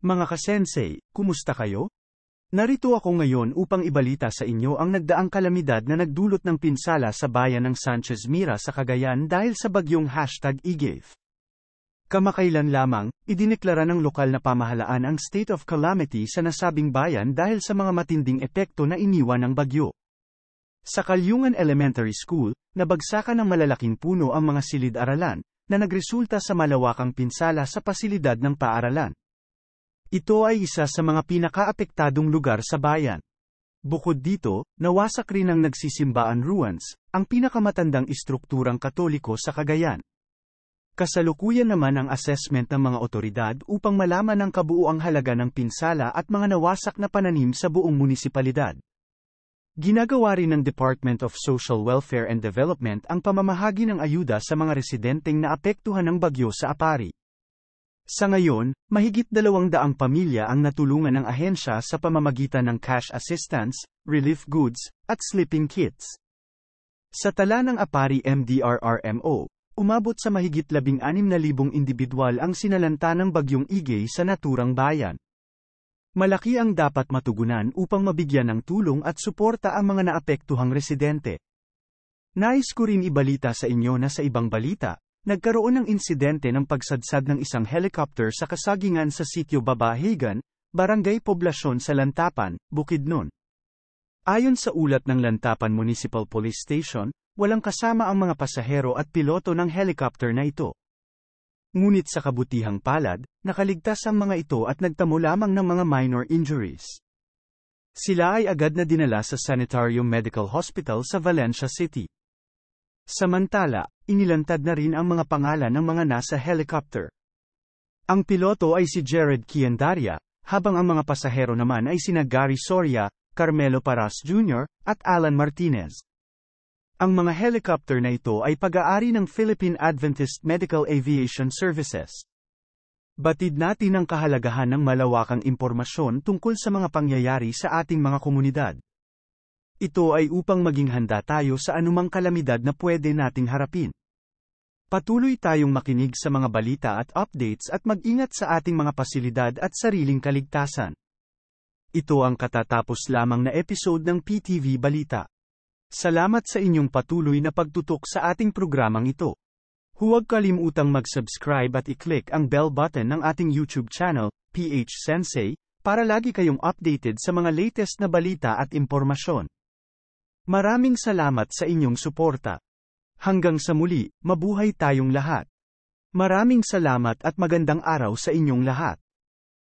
Mga kasensei, kumusta kayo? Narito ako ngayon upang ibalita sa inyo ang nagdaang kalamidad na nagdulot ng pinsala sa bayan ng Sanchez Mira sa Cagayan dahil sa bagyong hashtag IGAF. E Kamakailan lamang, idineklara ng lokal na pamahalaan ang state of calamity sa nasabing bayan dahil sa mga matinding epekto na iniwan ng bagyo. Sa Kalyungan Elementary School, nabagsakan ng malalaking puno ang mga silid-aralan, na nagresulta sa malawakang pinsala sa pasilidad ng paaralan. Ito ay isa sa mga pinakaapektadong lugar sa bayan. Bukod dito, nawasak rin ang nagsisimbaan ruins, ang pinakamatandang istrukturang katoliko sa Cagayan. Kasalukuyan naman ang assessment ng mga otoridad upang malaman ang kabuuang halaga ng pinsala at mga nawasak na pananim sa buong munisipalidad. Ginagawa rin ng Department of Social Welfare and Development ang pamamahagi ng ayuda sa mga residenteng naapektuhan ng bagyo sa Apari. Sa ngayon, mahigit dalawang daang pamilya ang natulungan ng ahensya sa pamamagitan ng cash assistance, relief goods, at sleeping kits. Sa tala ng Apari MDRRMO, umabot sa mahigit 16,000 individual ang sinalanta ng bagyong Igay sa naturang bayan. Malaki ang dapat matugunan upang mabigyan ng tulong at suporta ang mga naapektuhang residente. Nais ko rin ibalita sa inyo na sa ibang balita, Nagkaroon ng insidente ng pagsadsad ng isang helicopter sa kasagingan sa sityo Babahigan, Barangay Poblasyon sa Lantapan, Bukidnon. Ayon sa ulat ng Lantapan Municipal Police Station, walang kasama ang mga pasahero at piloto ng helicopter na ito. Ngunit sa kabutihang palad, nakaligtas ang mga ito at nagtamo lamang ng mga minor injuries. Sila ay agad na dinala sa Sanitarium Medical Hospital sa Valencia City. Samantala, inilantad na rin ang mga pangalan ng mga nasa helicopter. Ang piloto ay si Jared Kiandaria, habang ang mga pasahero naman ay sina Gary Soria, Carmelo Paras Jr., at Alan Martinez. Ang mga helicopter na ito ay pag-aari ng Philippine Adventist Medical Aviation Services. Batid natin ang kahalagahan ng malawakang impormasyon tungkol sa mga pangyayari sa ating mga komunidad. Ito ay upang maging handa tayo sa anumang kalamidad na pwede nating harapin. Patuloy tayong makinig sa mga balita at updates at mag-ingat sa ating mga pasilidad at sariling kaligtasan. Ito ang katatapos lamang na episode ng PTV Balita. Salamat sa inyong patuloy na pagtutok sa ating programang ito. Huwag kalimutang mag-subscribe at i-click ang bell button ng ating YouTube channel, PH Sensei, para lagi kayong updated sa mga latest na balita at impormasyon. Maraming salamat sa inyong suporta. Hanggang sa muli, mabuhay tayong lahat. Maraming salamat at magandang araw sa inyong lahat.